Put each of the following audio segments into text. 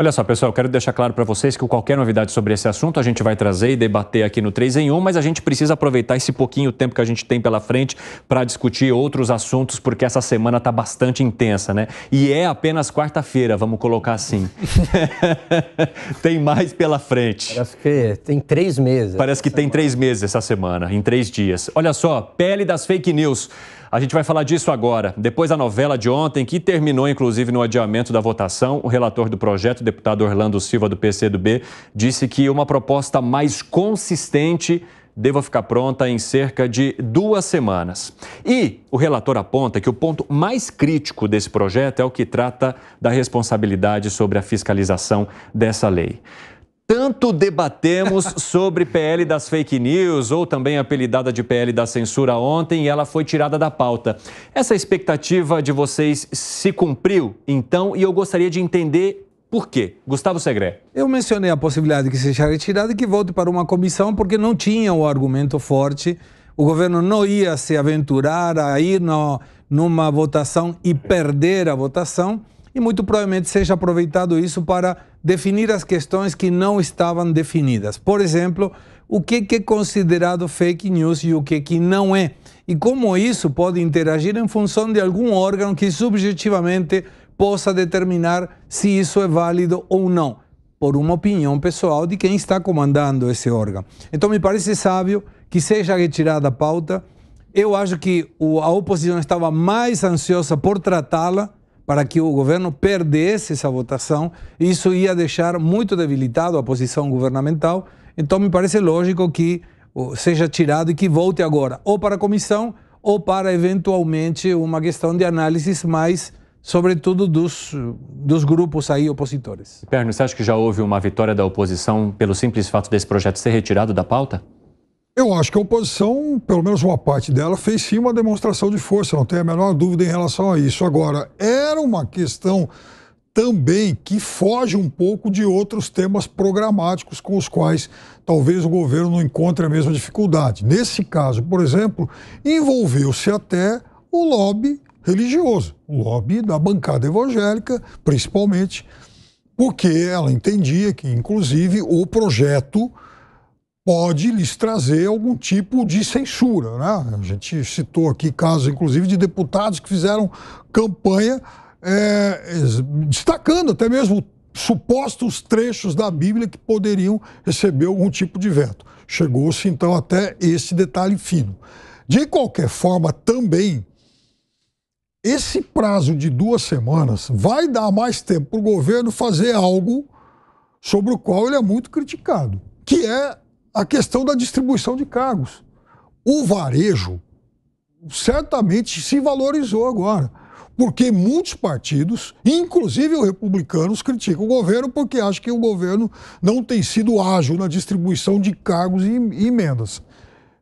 Olha só, pessoal, quero deixar claro para vocês que qualquer novidade sobre esse assunto a gente vai trazer e debater aqui no 3 em 1, mas a gente precisa aproveitar esse pouquinho tempo que a gente tem pela frente para discutir outros assuntos, porque essa semana está bastante intensa, né? E é apenas quarta-feira, vamos colocar assim. tem mais pela frente. Parece que tem três meses. Parece que semana. tem três meses essa semana, em três dias. Olha só, pele das fake news. A gente vai falar disso agora. Depois da novela de ontem, que terminou inclusive no adiamento da votação, o relator do projeto, deputado Orlando Silva, do PCdoB, disse que uma proposta mais consistente deva ficar pronta em cerca de duas semanas. E o relator aponta que o ponto mais crítico desse projeto é o que trata da responsabilidade sobre a fiscalização dessa lei tanto debatemos sobre PL das fake news, ou também apelidada de PL da censura ontem, e ela foi tirada da pauta. Essa expectativa de vocês se cumpriu, então, e eu gostaria de entender por quê? Gustavo Segre? Eu mencionei a possibilidade que seja retirada e que volte para uma comissão porque não tinha o um argumento forte. O governo não ia se aventurar a ir no, numa votação e perder a votação e muito provavelmente seja aproveitado isso para definir as questões que não estavam definidas. Por exemplo, o que é considerado fake news e o que, que não é, e como isso pode interagir em função de algum órgão que subjetivamente possa determinar se isso é válido ou não, por uma opinião pessoal de quem está comandando esse órgão. Então, me parece sábio que seja retirada a pauta. Eu acho que a oposição estava mais ansiosa por tratá-la para que o governo perdesse essa votação. Isso ia deixar muito debilitado a posição governamental. Então, me parece lógico que seja tirado e que volte agora ou para a comissão ou para, eventualmente, uma questão de análises mais sobretudo dos, dos grupos aí opositores. Perno, você acha que já houve uma vitória da oposição pelo simples fato desse projeto ser retirado da pauta? Eu acho que a oposição, pelo menos uma parte dela, fez sim uma demonstração de força, não tenho a menor dúvida em relação a isso. Agora, era uma questão também que foge um pouco de outros temas programáticos com os quais talvez o governo não encontre a mesma dificuldade. Nesse caso, por exemplo, envolveu-se até o lobby religioso, o lobby da bancada evangélica, principalmente, porque ela entendia que, inclusive, o projeto pode lhes trazer algum tipo de censura. Né? A gente citou aqui casos, inclusive, de deputados que fizeram campanha é, destacando até mesmo supostos trechos da Bíblia que poderiam receber algum tipo de veto. Chegou-se então até esse detalhe fino. De qualquer forma, também esse prazo de duas semanas vai dar mais tempo para o governo fazer algo sobre o qual ele é muito criticado, que é a questão da distribuição de cargos. O varejo certamente se valorizou agora, porque muitos partidos, inclusive os republicanos, criticam o governo porque acham que o governo não tem sido ágil na distribuição de cargos e emendas.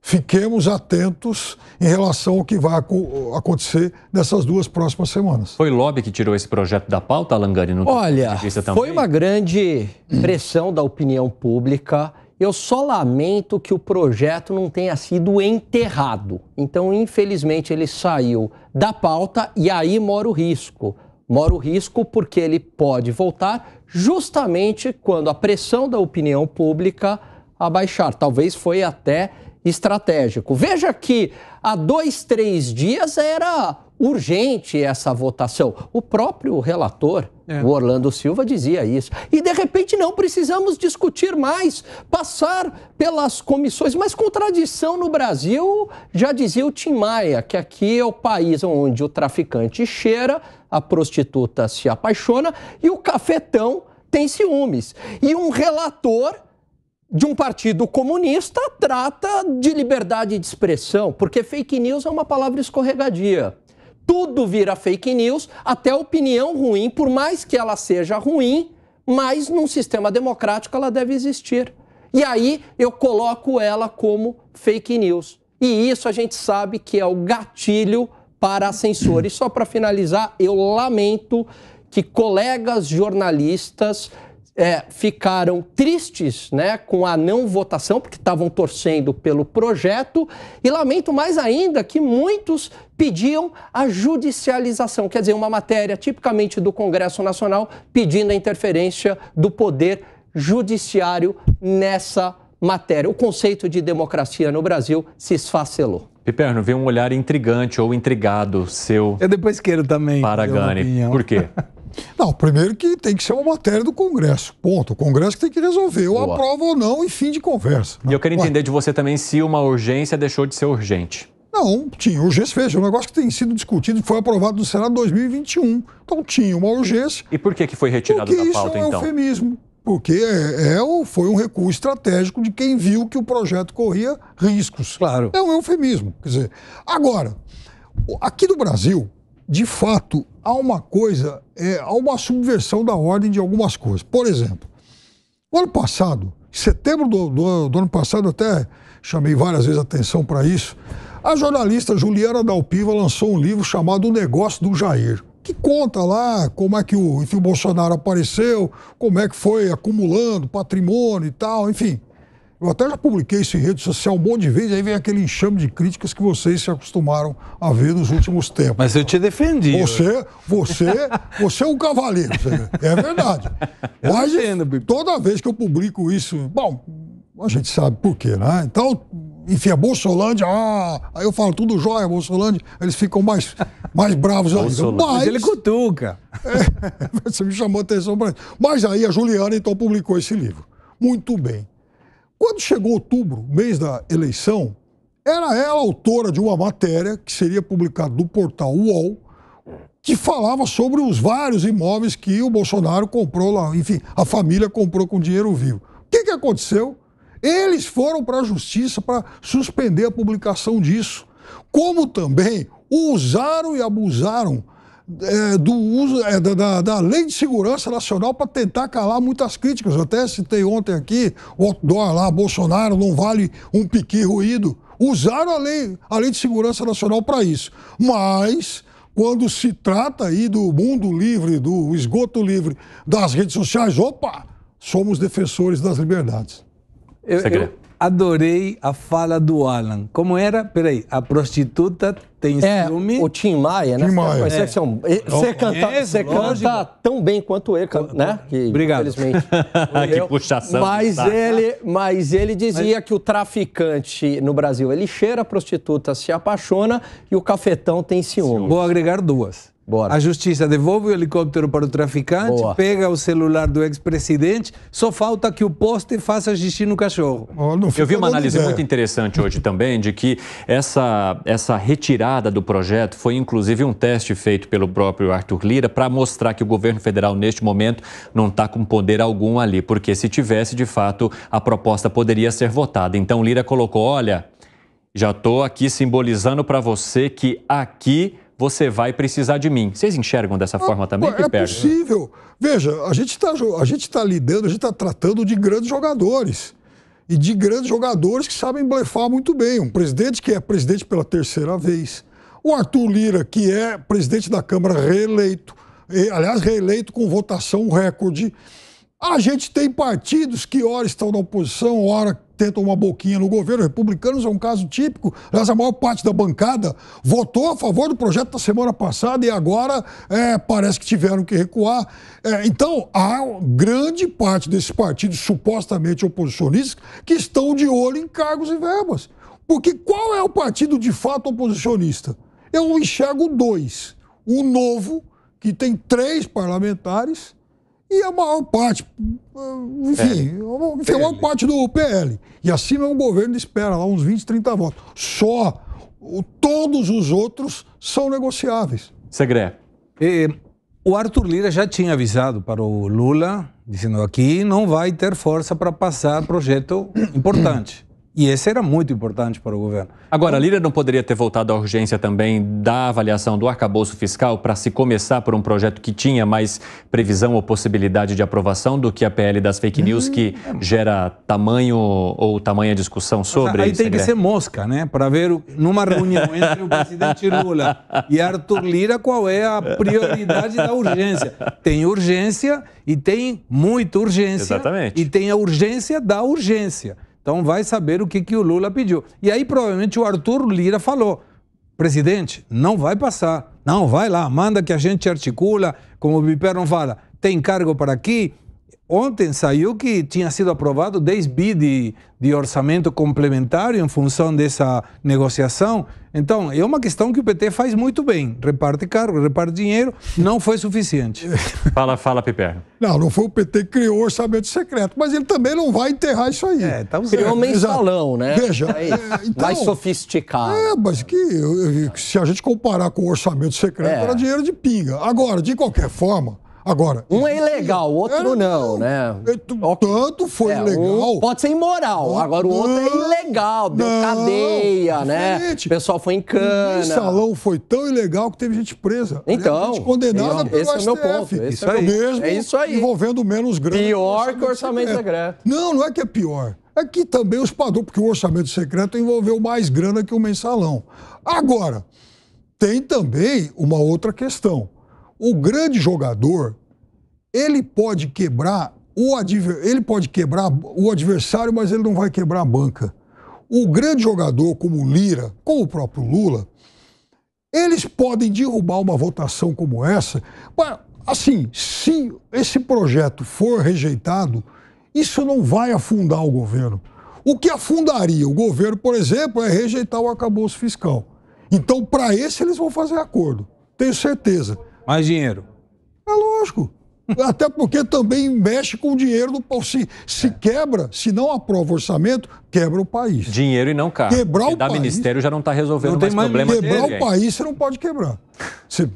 Fiquemos atentos em relação ao que vai acontecer nessas duas próximas semanas. Foi lobby que tirou esse projeto da pauta, Alangani? Olha, foi uma grande pressão da opinião pública eu só lamento que o projeto não tenha sido enterrado. Então, infelizmente, ele saiu da pauta e aí mora o risco. Mora o risco porque ele pode voltar justamente quando a pressão da opinião pública abaixar. Talvez foi até estratégico. Veja que há dois, três dias era urgente essa votação. O próprio relator, é. o Orlando Silva, dizia isso. E de repente não precisamos discutir mais, passar pelas comissões. Mas contradição no Brasil, já dizia o Tim Maia, que aqui é o país onde o traficante cheira, a prostituta se apaixona e o cafetão tem ciúmes. E um relator de um partido comunista trata de liberdade de expressão, porque fake news é uma palavra escorregadia tudo vira fake news, até opinião ruim, por mais que ela seja ruim, mas num sistema democrático ela deve existir. E aí eu coloco ela como fake news. E isso a gente sabe que é o gatilho para a censura. E só para finalizar, eu lamento que colegas jornalistas é, ficaram tristes né, com a não votação, porque estavam torcendo pelo projeto, e lamento mais ainda que muitos pediam a judicialização, quer dizer, uma matéria tipicamente do Congresso Nacional pedindo a interferência do poder judiciário nessa matéria. O conceito de democracia no Brasil se esfacelou. Piperno, veio um olhar intrigante ou intrigado seu. Eu depois quero também. Para Gani. Por quê? Não, primeiro que tem que ser uma matéria do Congresso. Ponto. O Congresso tem que resolver. Ou aprova ou não, e fim de conversa. E eu quero entender Ué. de você também se uma urgência deixou de ser urgente. Não, tinha urgência. Veja, é um negócio que tem sido discutido e foi aprovado no Senado em 2021. Então tinha uma urgência. E por que, que foi retirado da pauta, então? Porque isso é um então? eufemismo. Porque é, é, foi um recurso estratégico de quem viu que o projeto corria riscos. Claro. É um eufemismo. Quer dizer, agora, aqui no Brasil, de fato, há uma coisa, é, há uma subversão da ordem de algumas coisas. Por exemplo, o ano passado, setembro do, do, do ano passado, até chamei várias vezes atenção para isso, a jornalista Juliana Dalpiva lançou um livro chamado O Negócio do Jair, que conta lá como é que o, enfim, o Bolsonaro apareceu, como é que foi acumulando patrimônio e tal, enfim. Eu até já publiquei isso em rede social um monte de vezes, aí vem aquele enxame de críticas que vocês se acostumaram a ver nos últimos tempos. Mas eu te defendi. Você, você, você é um cavaleiro, é verdade. Eu Mas entendo, toda vez que eu publico isso, bom, a gente sabe por quê, né? Então, enfim, a é Bolsolândia, ah, aí eu falo tudo jóia, Bolsolândia, eles ficam mais, mais bravos ainda. Mas, Mas ele cutuca. É, você me chamou a atenção para isso. Mas aí a Juliana então publicou esse livro. Muito bem. Quando chegou outubro, mês da eleição, era ela autora de uma matéria que seria publicada no portal UOL, que falava sobre os vários imóveis que o Bolsonaro comprou lá, enfim, a família comprou com dinheiro vivo. O que, que aconteceu? Eles foram para a justiça para suspender a publicação disso. Como também usaram e abusaram é, do uso é, da, da, Lei de Segurança Nacional para tentar calar muitas críticas. Eu até citei ontem aqui o outdoor lá, Bolsonaro não vale um piqui ruído. Usaram a lei, a lei de Segurança Nacional para isso. Mas quando se trata aí do mundo livre, do esgoto livre das redes sociais, opa, somos defensores das liberdades. Eu, eu adorei a fala do Alan. Como era? Peraí, a prostituta tem é, ciúme. O Tim Maia, né? Tim Maia. Você, é. é. você, canta, você canta tão bem quanto ele, né? Que, Obrigado. Infelizmente. que puxação. Mas ele, mas ele dizia mas... que o traficante no Brasil, ele cheira a prostituta, se apaixona e o cafetão tem ciúme. Vou agregar duas. Bora. A justiça devolve o helicóptero para o traficante, Boa. pega o celular do ex-presidente, só falta que o poste faça xixi no cachorro. Oh, Eu vi uma análise muito interessante hoje também de que essa, essa retirada retirada do projeto foi inclusive um teste feito pelo próprio Arthur Lira para mostrar que o governo federal, neste momento, não está com poder algum ali, porque se tivesse, de fato, a proposta poderia ser votada. Então, Lira colocou: olha, já estou aqui simbolizando para você que aqui você vai precisar de mim. Vocês enxergam dessa ah, forma também também, É possível. Veja, a gente está tá lidando, a gente está tratando de grandes jogadores e de grandes jogadores que sabem blefar muito bem. Um presidente que é presidente pela terceira vez. O Arthur Lira, que é presidente da Câmara reeleito, aliás, reeleito com votação recorde. A gente tem partidos que, ora estão na oposição, ora tentam uma boquinha no governo. Republicanos é um caso típico. Aliás, a maior parte da bancada votou a favor do projeto da semana passada e agora é, parece que tiveram que recuar. É, então, há grande parte desses partidos supostamente oposicionistas que estão de olho em cargos e verbas. Porque qual é o partido de fato oposicionista? Eu enxergo dois. O novo, que tem três parlamentares e a maior parte, eh, enfim, enfim a maior parte do PL. E acima é um governo de espera, lá uns 20, 30 votos. Só o, todos os outros são negociáveis. Segré. E, eh, o Arthur Lira já tinha avisado para o Lula, dizendo aqui não vai ter força para passar projeto importante. E esse era muito importante para o governo. Agora, a então, Lira não poderia ter voltado à urgência também da avaliação do arcabouço fiscal para se começar por um projeto que tinha mais previsão ou possibilidade de aprovação do que a PL das fake news, hum, que é gera tamanho ou tamanha discussão sobre. Aí tem que ser mosca, né? Para ver numa reunião entre o presidente Lula e Arthur Lira qual é a prioridade da urgência. Tem urgência e tem muita urgência. Exatamente. E tem a urgência da urgência. Então vai saber o que, que o Lula pediu. E aí provavelmente o Arthur Lira falou: presidente, não vai passar. Não, vai lá, manda que a gente articula, como o Biperon fala, tem cargo para aqui, Ontem saiu que tinha sido aprovado 10 bi de, de orçamento complementar em função dessa negociação. Então, é uma questão que o PT faz muito bem. Reparte cargo, reparte dinheiro, não foi suficiente. fala, fala, Piper. Não, não foi o PT que criou o orçamento secreto, mas ele também não vai enterrar isso aí. É, tá criou um mensalão, né? Veja. É, é, então, mais sofisticado. É, mas que se a gente comparar com o orçamento secreto, é. era dinheiro de pinga. Agora, de qualquer forma... Agora. Um é ilegal, o outro é, não, né? Tanto foi é, legal. Um pode ser imoral, ah, agora o outro é ilegal, deu não, cadeia, né? O pessoal foi em cana. O salão foi tão ilegal que teve gente presa. Então. Gente condenada então, pelo Esse é é meu ponto. Esse é, mesmo é isso aí. Envolvendo menos grana. Pior que o orçamento secreto. Não, não é que é pior. É que também os padrões, porque o orçamento secreto envolveu mais grana que o mensalão. Agora, tem também uma outra questão o grande jogador, ele pode quebrar o adver... ele pode quebrar o adversário, mas ele não vai quebrar a banca. O grande jogador como Lira, como o próprio Lula, eles podem derrubar uma votação como essa, mas assim, se esse projeto for rejeitado, isso não vai afundar o governo. O que afundaria o governo, por exemplo, é rejeitar o arcabouço fiscal. Então, para esse, eles vão fazer acordo, tenho certeza. Mais dinheiro. É lógico. Até porque também mexe com o dinheiro do povo. Se, se é. quebra, se não aprova o orçamento, quebra o país. Dinheiro e não carro. Quebrar Porque o país. ministério já não está resolvendo não tem mais problema Quebrar o país, você não pode quebrar. Você...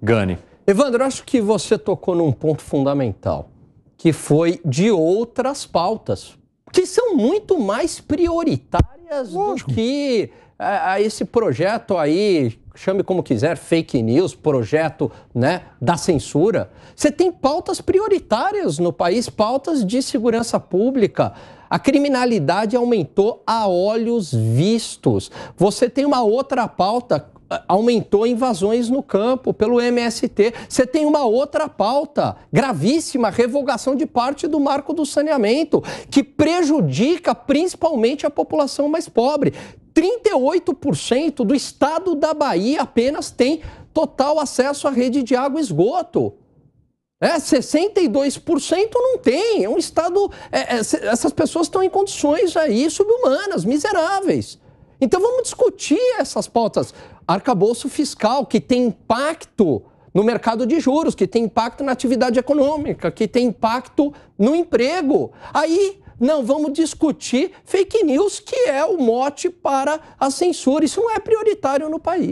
Gane. Evandro, acho que você tocou num ponto fundamental, que foi de outras pautas, que são muito mais prioritárias Lógico. do que a, eh, a eh, esse projeto aí chame como quiser, fake news, projeto né, da censura. Você tem pautas prioritárias no país, pautas de segurança pública. A criminalidade aumentou a olhos vistos. Você tem uma outra pauta, eh, aumentou invasões no campo pelo MST. Você tem uma outra pauta gravíssima, revogação de parte do marco do saneamento, que prejudica principalmente a população mais pobre. 38% do estado da Bahia apenas tem total acesso à rede de água e esgoto. É, 62% não tem. É um estado. É, é, essas pessoas estão em condições aí subhumanas, miseráveis. Então vamos discutir essas pautas. Arcabouço fiscal, que tem impacto no mercado de juros, que tem impacto na atividade econômica, que tem impacto no emprego. Aí não, vamos discutir fake news, que é o mote para a censura. Isso não é prioritário no país.